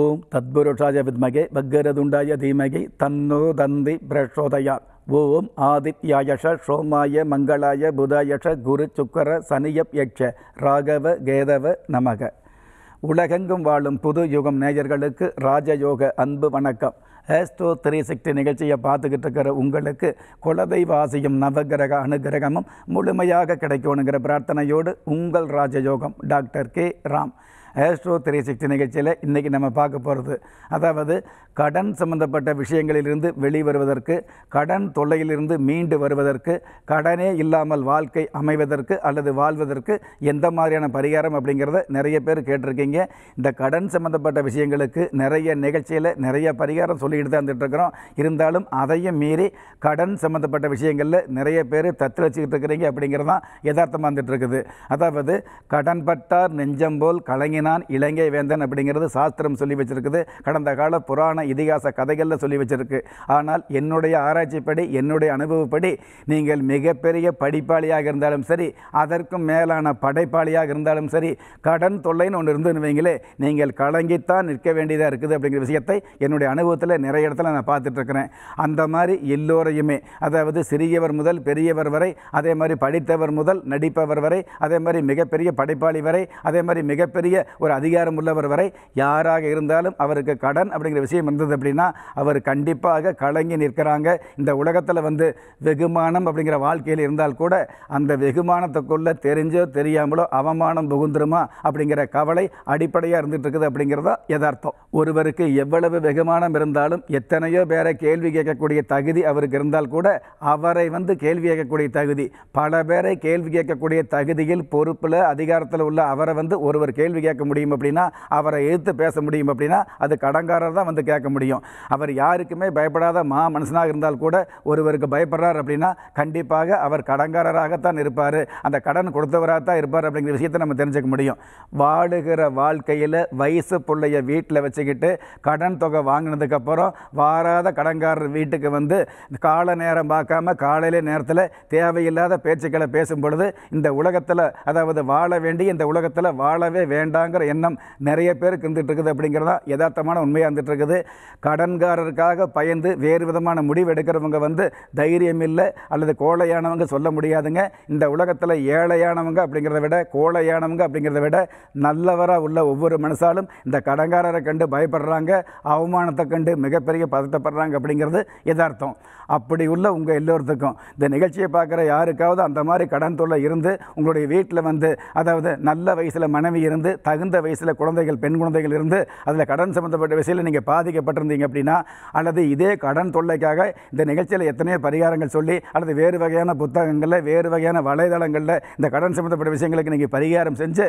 ஓம் தத்புருஷாய வித்மகே பக்கரதுண்டாய தீமகை தன்னோ தந்தி பிரசோதயா ஓம் ஆதித்யாயஷ சோமாய மங்களாய புதாயஷ குரு சுக்கர சனியப் யட்ச ராகவ கேதவ நமக உலகெங்கும் வாழும் புது யுகம் நேயர்களுக்கு ராஜயோக அன்பு வணக்கம் ஏஸ்டோ த்ரீ சிக்ஸ்டி நிகழ்ச்சியை பார்த்துக்கிட்டு இருக்கிற உங்களுக்கு குலதெய்வாசியும் நவகிரக அனுகிரகமும் முழுமையாக கிடைக்கணுங்கிற பிரார்த்தனையோடு உங்கள் ராஜயோகம் டாக்டர் கே ராம் ஆஸ்ட்ரோ திரை சக்தி நிகழ்ச்சியில் இன்றைக்கி நம்ம பார்க்க போகிறது அதாவது கடன் சம்பந்தப்பட்ட விஷயங்களிலிருந்து வெளிவருவதற்கு கடன் தொல்லையிலிருந்து மீண்டு வருவதற்கு கடனே இல்லாமல் வாழ்க்கை அமைவதற்கு அல்லது வாழ்வதற்கு எந்த மாதிரியான பரிகாரம் அப்படிங்கிறத நிறைய பேர் கேட்டிருக்கீங்க இந்த கடன் சம்மந்தப்பட்ட விஷயங்களுக்கு நிறைய நிகழ்ச்சியில் நிறைய பரிகாரம் சொல்லிக்கிட்டு தான் வந்துட்டுருக்குறோம் இருந்தாலும் அதையும் மீறி கடன் சம்மந்தப்பட்ட விஷயங்களில் நிறைய பேர் தத்து வச்சுக்கிட்டு இருக்கிறீங்க அப்படிங்கிறது தான் யதார்த்தமாக இருக்குது அதாவது கடன் பட்டார் நெஞ்சம் கலைஞர் நான் இலங்கை வேந்தன் அப்படிங்கிறது சாஸ்திரம் சொல்லி வச்சிருக்குது கடந்த கால புராண இதிகாச கதைகளில் சொல்லி வச்சிருக்கு ஆனால் என்னுடைய ஆராய்ச்சிப்படி என்னுடைய அனுபவப்படி நீங்கள் மிகப்பெரிய படிப்பாளியாக இருந்தாலும் சரி அதற்கும் மேலான படைப்பாளியாக இருந்தாலும் சரி கடன் தொல்லைன்னு ஒன்று இருந்துன்னு வைங்களே நீங்கள் கலங்கித்தான் நிற்க வேண்டியதாக இருக்குது அப்படிங்கிற விஷயத்தை என்னுடைய அனுபவத்தில் நிறைய இடத்துல நான் பார்த்துட்ருக்கிறேன் அந்த மாதிரி எல்லோரையுமே அதாவது சிறியவர் முதல் பெரியவர் வரை அதே மாதிரி படித்தவர் முதல் நடிப்பவர் வரை அதே மாதிரி மிகப்பெரிய படைப்பாளி வரை அதே மாதிரி மிகப்பெரிய ஒரு அதிகாரம் உள்ளவர் வரை யாராக இருந்தாலும் அவருக்கு கடன் அப்படிங்கிற விஷயம் இருந்தது அப்படின்னா அவர் கண்டிப்பாக கலங்கி நிற்கிறாங்க இந்த உலகத்தில் வந்து வெகுமானம் அப்படிங்கிற வாழ்க்கையில் இருந்தால் கூட அந்த வெகுமானத்துக்குள்ளே தெரிஞ்சோ தெரியாமலோ அவமானம் புகுந்துருமா அப்படிங்கிற கவலை அடிப்படையாக இருந்துகிட்டு இருக்குது அப்படிங்கிறதா யதார்த்தம் ஒருவருக்கு எவ்வளவு வெகுமானம் இருந்தாலும் எத்தனையோ பேரை கேள்வி கேட்கக்கூடிய தகுதி அவருக்கு இருந்தால் கூட அவரை வந்து கேள்வி கேட்கக்கூடிய தகுதி பல பேரை கேள்வி கேட்கக்கூடிய தகுதியில் பொறுப்பில் அதிகாரத்தில் உள்ள அவரை வந்து ஒருவர் கேள்வி கேட்க கேட்க முடியும் அப்படின்னா அவரை எதிர்த்து பேச முடியும் அப்படின்னா அது கடங்காரர் தான் வந்து கேட்க முடியும் அவர் யாருக்குமே பயப்படாத மா மனுஷனாக இருந்தால் கூட ஒருவருக்கு பயப்படுறார் அப்படின்னா கண்டிப்பாக அவர் கடங்காரராகத்தான் இருப்பார் அந்த கடன் கொடுத்தவராகத்தான் இருப்பார் அப்படிங்கிற விஷயத்தை நம்ம தெரிஞ்சுக்க முடியும் வாழுகிற வாழ்க்கையில் வயசு பிள்ளைய வீட்டில் வச்சுக்கிட்டு கடன் தொகை வாங்கினதுக்கப்புறம் வாராத கடங்காரர் வீட்டுக்கு வந்து கால நேரம் பார்க்காம காலையில நேரத்தில் தேவையில்லாத பேச்சுக்களை பேசும் பொழுது இந்த உலகத்தில் அதாவது வாழ வேண்டிய இந்த உலகத்தில் வாழவே வேண்டாம் கொடுக்கலாங்கிற எண்ணம் நிறைய பேருக்கு இருந்துட்டு இருக்குது அப்படிங்கிறதா யதார்த்தமான உண்மையாக இருந்துகிட்டு இருக்குது கடன்காரருக்காக பயந்து வேறு விதமான முடிவு எடுக்கிறவங்க வந்து தைரியம் இல்லை அல்லது கோழையானவங்க சொல்ல முடியாதுங்க இந்த உலகத்தில் ஏழையானவங்க அப்படிங்கிறத விட கோழையானவங்க அப்படிங்கிறத விட நல்லவராக உள்ள ஒவ்வொரு மனுஷாலும் இந்த கடன்காரரை கண்டு பயப்படுறாங்க அவமானத்தை கண்டு மிகப்பெரிய பதட்டப்படுறாங்க அப்படிங்கிறது யதார்த்தம் அப்படி உள்ள உங்கள் எல்லோருத்துக்கும் இந்த நிகழ்ச்சியை பார்க்குற யாருக்காவது அந்த மாதிரி கடன் தொல்லை இருந்து உங்களுடைய வீட்டில் வந்து அதாவது நல்ல வயசில் மனைவி இருந்து தகுந்த தகுந்த வயசில் குழந்தைகள் பெண் குழந்தைகள் இருந்து அதில் கடன் சம்மந்தப்பட்ட விஷயத்தில் நீங்கள் பாதிக்கப்பட்டிருந்தீங்க அப்படின்னா அல்லது இதே கடன் தொல்லைக்காக இந்த நிகழ்ச்சியில் எத்தனையோ பரிகாரங்கள் சொல்லி அல்லது வேறு வகையான புத்தகங்களில் வேறு வகையான வலைதளங்களில் இந்த கடன் சம்மந்தப்பட்ட விஷயங்களுக்கு நீங்கள் பரிகாரம் செஞ்சு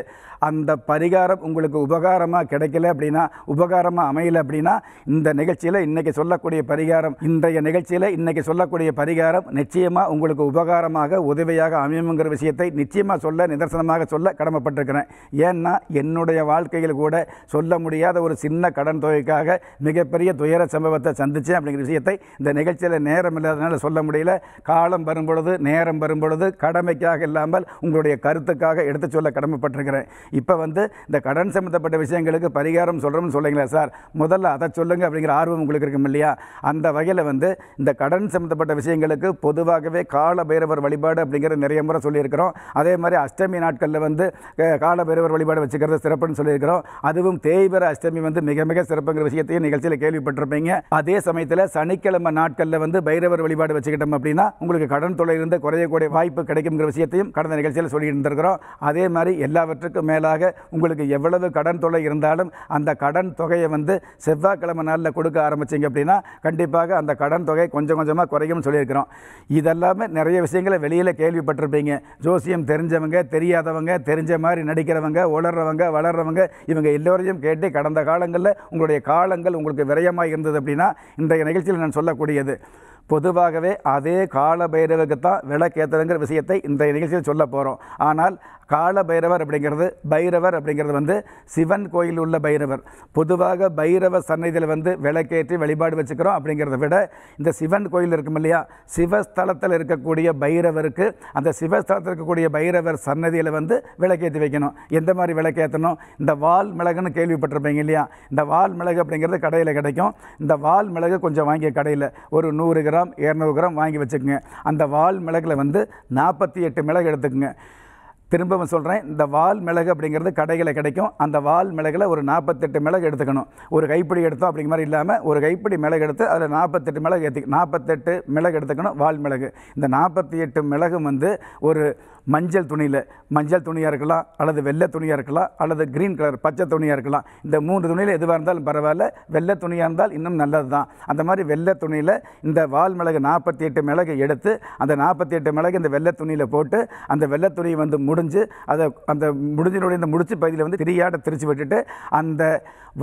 அந்த பரிகாரம் உங்களுக்கு உபகாரமாக கிடைக்கல அப்படின்னா உபகாரமாக அமையல அப்படின்னா இந்த நிகழ்ச்சியில் இன்றைக்கி சொல்லக்கூடிய பரிகாரம் இன்றைய நிகழ்ச்சியில் இன்றைக்கி சொல்லக்கூடிய பரிகாரம் நிச்சயமாக உங்களுக்கு உபகாரமாக உதவியாக அமையுங்கிற விஷயத்தை நிச்சயமாக சொல்ல நிதர்சனமாக சொல்ல கடமைப்பட்டிருக்கிறேன் ஏன்னா என்னோட என்னுடைய வாழ்க்கையில் கூட சொல்ல முடியாத ஒரு சின்ன கடன் தொகைக்காக மிகப்பெரிய துயர சம்பவத்தை சந்தித்தேன் அப்படிங்கிற விஷயத்தை இந்த நிகழ்ச்சியில் நேரம் இல்லாதனால சொல்ல முடியல காலம் வரும்பொழுது நேரம் வரும்பொழுது கடமைக்காக இல்லாமல் உங்களுடைய கருத்துக்காக எடுத்து சொல்ல கடமைப்பட்டிருக்கிறேன் இப்போ வந்து இந்த கடன் சம்மந்தப்பட்ட விஷயங்களுக்கு பரிகாரம் சொல்கிறோம்னு சொல்லுங்களேன் சார் முதல்ல அதை சொல்லுங்கள் அப்படிங்கிற ஆர்வம் உங்களுக்கு இருக்கும் இல்லையா அந்த வகையில் வந்து இந்த கடன் சம்மந்தப்பட்ட விஷயங்களுக்கு பொதுவாகவே கால பைரவர் வழிபாடு அப்படிங்கிற நிறைய முறை சொல்லியிருக்கிறோம் அதே மாதிரி அஷ்டமி நாட்களில் வந்து கால பைரவர் வழிபாடு வச்சுக்கிறது சிறப்புன்னு சொல்லியிருக்கிறோம் அதுவும் தேய்பிர அஷ்டமி வந்து மிக மிக சிறப்புங்கிற விஷயத்தையும் நிகழ்ச்சியில் கேள்விப்பட்டிருப்பீங்க அதே சமயத்தில் சனிக்கிழமை நாட்களில் வந்து பைரவர் வழிபாடு வச்சுக்கிட்டோம் அப்படின்னா உங்களுக்கு கடன் தொலை இருந்து குறையக்கூடிய வாய்ப்பு கிடைக்குங்கிற விஷயத்தையும் கடந்த நிகழ்ச்சியில் சொல்லி இருந்திருக்கிறோம் அதே மாதிரி எல்லாவற்றுக்கும் மேலாக உங்களுக்கு எவ்வளவு கடன் தொலை இருந்தாலும் அந்த கடன் தொகையை வந்து செவ்வாய்க்கிழமை நாளில் கொடுக்க ஆரம்பிச்சிங்க அப்படின்னா கண்டிப்பாக அந்த கடன் தொகை கொஞ்சம் கொஞ்சமாக குறையும்னு சொல்லியிருக்கிறோம் இதெல்லாமே நிறைய விஷயங்களை வெளியில் கேள்விப்பட்டிருப்பீங்க ஜோசியம் தெரிஞ்சவங்க தெரியாதவங்க தெரிஞ்ச மாதிரி நடிக்கிறவங்க உளர்றவங்க வளர்றவங்க இவங்க எல்லோரையும் கேட்டு கடந்த காலங்களில் உங்களுடைய காலங்கள் உங்களுக்கு விரயமாக இருந்தது அப்படின்னா இன்றைய நிகழ்ச்சியில் நான் சொல்லக்கூடியது பொதுவாகவே அதே கால பைரவுக்கு தான் விளக்கேற்றுறங்கிற விஷயத்தை இன்றைய நிகழ்ச்சியில் சொல்ல போகிறோம் ஆனால் கால பைரவர் அப்படிங்கிறது பைரவர் அப்படிங்கிறது வந்து சிவன் கோயில் உள்ள பைரவர் பொதுவாக பைரவ சன்னதியில் வந்து விளக்கேற்றி வழிபாடு வச்சுக்கிறோம் அப்படிங்கிறத விட இந்த சிவன் கோயில் இருக்கும் இல்லையா சிவஸ்தலத்தில் இருக்கக்கூடிய பைரவருக்கு அந்த சிவஸ்தலத்தில் இருக்கக்கூடிய பைரவர் சன்னதியில் வந்து விளக்கேற்றி வைக்கணும் எந்த மாதிரி விளக்கேற்றணும் இந்த வால் மிளகுன்னு கேள்விப்பட்டிருப்பீங்க இல்லையா இந்த வால் மிளகு அப்படிங்கிறது கடையில் கிடைக்கும் இந்த வால் மிளகு கொஞ்சம் வாங்கிய கடையில் ஒரு நூறு கிராம் இரநூறு கிராம் வாங்கி வச்சுக்கோங்க அந்த வால் மிளகில் வந்து நாற்பத்தி எட்டு மிளகு எடுத்துக்கோங்க திரும்பவும் சொல்கிறேன் இந்த வால் மிளகு அப்படிங்கிறது கடைகளில் கிடைக்கும் அந்த வால் மிளகில் ஒரு நாற்பத்தெட்டு மிளகு எடுத்துக்கணும் ஒரு கைப்பிடி எடுத்தோம் அப்படிங்கிற மாதிரி இல்லாமல் ஒரு கைப்பிடி மிளகு எடுத்து அதில் நாற்பத்தெட்டு மிளகு ஏற்றி நாற்பத்தெட்டு மிளகு எடுத்துக்கணும் வால் மிளகு இந்த நாற்பத்தி எட்டு மிளகும் வந்து ஒரு மஞ்சள் துணியில் மஞ்சள் துணியாக இருக்கலாம் அல்லது வெள்ளை துணியாக இருக்கலாம் அல்லது க்ரீன் கலர் பச்சை துணியாக இருக்கலாம் இந்த மூன்று துணியில் எதுவாக இருந்தாலும் பரவாயில்ல வெள்ளை துணியாக இருந்தால் இன்னும் நல்லது தான் அந்த மாதிரி வெள்ளை துணியில் இந்த வால் மிளகு நாற்பத்தி எட்டு மிளகு எடுத்து அந்த நாற்பத்தி எட்டு மிளகு இந்த வெள்ளை துணியில் போட்டு அந்த வெள்ளை துணியை வந்து முடிஞ்சு அதை அந்த முடிஞ்சினுடைய இந்த முடிச்சு பகுதியில் வந்து திரியாட்ட திரிச்சு விட்டுட்டு அந்த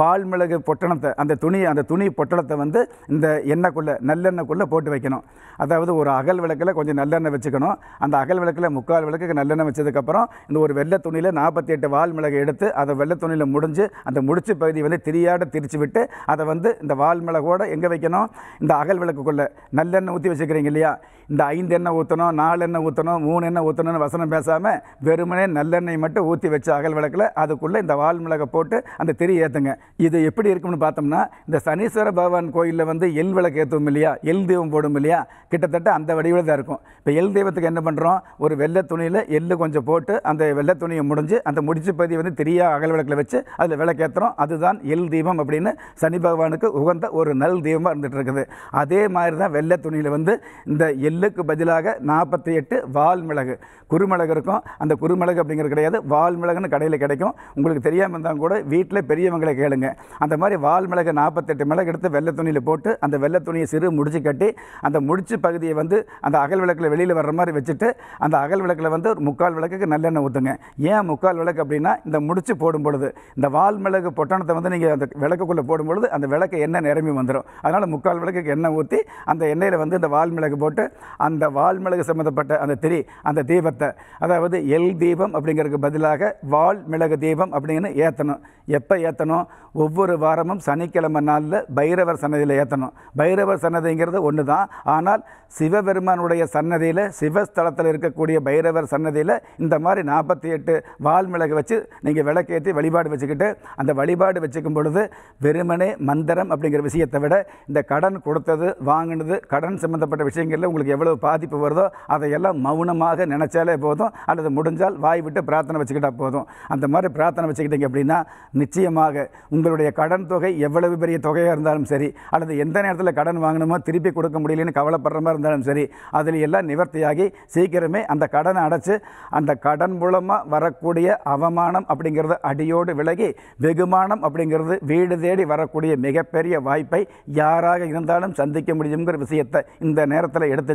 வால் மிளகு பொட்டணத்தை அந்த துணியை அந்த துணி பொட்டணத்தை வந்து இந்த எண்ணெய்க்குள்ளே நல்லெண்ணெய்க்குள்ளே போட்டு வைக்கணும் அதாவது ஒரு அகல் விளக்கில் கொஞ்சம் நல்லெண்ணெய் வச்சுக்கணும் அந்த அகல் விளக்கில் முக்கால் விளக்குக்கு நல்லெண்ணெய் வச்சதுக்கப்புறம் இந்த ஒரு வெள்ளை துணியில் நாற்பத்தி எட்டு வால் மிளகு எடுத்து அதை வெள்ளை துணியில் முடிஞ்சு அந்த முடிச்சு பகுதி வந்து திரியாட திரிச்சு விட்டு அதை வந்து இந்த வால் மிளகோடு எங்கே வைக்கணும் இந்த அகல் விளக்குக்குள்ளே நல்லெண்ணெய் ஊற்றி வச்சுக்கிறீங்க இல்லையா இந்த ஐந்து எண்ணெய் ஊற்றணும் நாலு எண்ணெய் ஊற்றணும் மூணு எண்ணெய் ஊற்றணும்னு வசனம் பேசாமல் வெறுமனே நல்லெண்ணெய் மட்டும் ஊற்றி வச்சு அகல் விளக்கில் அதுக்குள்ளே இந்த வால் மிளகை போட்டு அந்த திரி ஏற்றுங்க இது எப்படி இருக்கும்னு பார்த்தோம்னா இந்த சனீஸ்வர பகவான் கோயிலில் வந்து எல் விளக்கு ஏற்றுவோம் இல்லையா எல் தெய்வம் போடும் இல்லையா கிட்டத்தட்ட அந்த வடிவில் தான் இருக்கும் இப்போ எல் தெய்வத்துக்கு என்ன பண்ணுறோம் ஒரு வெள்ளை துணியில் எள் கொஞ்சம் போட்டு அந்த வெள்ளை துணியை முடிஞ்சு அந்த முடிச்ச பதிவு வந்து திரியாக அகல் விளக்கில் வச்சு அதில் விளக்கேற்றுறோம் அதுதான் எல் தீபம் அப்படின்னு சனி பகவானுக்கு உகந்த ஒரு நல் தீபமாக இருந்துகிட்டு இருக்குது அதே மாதிரி தான் வெள்ளை துணியில் வந்து இந்த எல் எள்ளுக்கு பதிலாக நாற்பத்தி எட்டு வால்மிளகு குருமிளகு இருக்கும் அந்த குருமிளகு அப்படிங்கிறது கிடையாது வால்மிளகுன்னு கடையில் கிடைக்கும் உங்களுக்கு தெரியாமல் இருந்தால் கூட வீட்டில் பெரியவங்களை கேளுங்க அந்த மாதிரி வால்மிளகு நாற்பத்தெட்டு மிளகு எடுத்து வெள்ளை துணியில் போட்டு அந்த வெள்ளை துணியை சிறு முடிச்சு கட்டி அந்த முடிச்சு பகுதியை வந்து அந்த அகல் விளக்கில் வெளியில் வர்ற மாதிரி வச்சுட்டு அந்த அகல் விளக்கில் வந்து ஒரு முக்கால் விளக்குக்கு நல்லெண்ணெய் ஊற்றுங்க ஏன் முக்கால் விளக்கு அப்படின்னா இந்த முடிச்சு போடும் பொழுது இந்த வால்மிளகு பொட்டணத்தை வந்து நீங்கள் அந்த விளக்குக்குள்ளே போடும் பொழுது அந்த விளக்கு எண்ணெய் நிரம்பி வந்துடும் அதனால் முக்கால் விளக்குக்கு எண்ணெய் ஊற்றி அந்த எண்ணெயில் வந்து இந்த வால்மிளகு போட்டு அந்த வால்மிளகு சம்மந்தப்பட்ட அந்த திரி அந்த தீபத்தை அதாவது எல் தீபம் அப்படிங்கிறதுக்கு பதிலாக வால் மிளகு தீபம் அப்படிங்கிறது ஏற்றணும் எப்போ ஏற்றணும் ஒவ்வொரு வாரமும் சனிக்கிழமை நாளில் பைரவர் சன்னதியில் ஏற்றணும் பைரவர் சன்னதிங்கிறது ஒன்று தான் ஆனால் சிவபெருமானுடைய சன்னதியில் சிவஸ்தலத்தில் இருக்கக்கூடிய பைரவர் சன்னதியில் இந்த மாதிரி நாற்பத்தி எட்டு வால் மிளகு வச்சு நீங்கள் விளக்கேற்றி வழிபாடு வச்சுக்கிட்டு அந்த வழிபாடு வச்சுக்கும் பொழுது வெறுமனே மந்திரம் அப்படிங்கிற விஷயத்தை விட இந்த கடன் கொடுத்தது வாங்கினது கடன் சம்மந்தப்பட்ட விஷயங்களில் உங்களுக்கு எவ்வளவு பாதிப்பு வருதோ அதையெல்லாம் மௌனமாக நினச்சாலே போதும் அல்லது முடிஞ்சால் வாய் விட்டு பிரார்த்தனை வச்சுக்கிட்டால் போதும் அந்த மாதிரி பிரார்த்தனை வச்சுக்கிட்டீங்க அப்படின்னா நிச்சயமாக உங்களுடைய கடன் தொகை எவ்வளவு பெரிய தொகையாக இருந்தாலும் சரி அல்லது எந்த நேரத்தில் கடன் வாங்கணுமோ திருப்பி கொடுக்க முடியலன்னு கவலைப்படுற மாதிரி இருந்தாலும் சரி அதில் எல்லாம் நிவர்த்தியாகி சீக்கிரமே அந்த கடனை அடைச்சி அந்த கடன் மூலமாக வரக்கூடிய அவமானம் அப்படிங்கிறது அடியோடு விலகி வெகுமானம் அப்படிங்கிறது வீடு தேடி வரக்கூடிய மிகப்பெரிய வாய்ப்பை யாராக இருந்தாலும் சந்திக்க முடியுங்கிற விஷயத்தை இந்த நேரத்தில் எடுத்து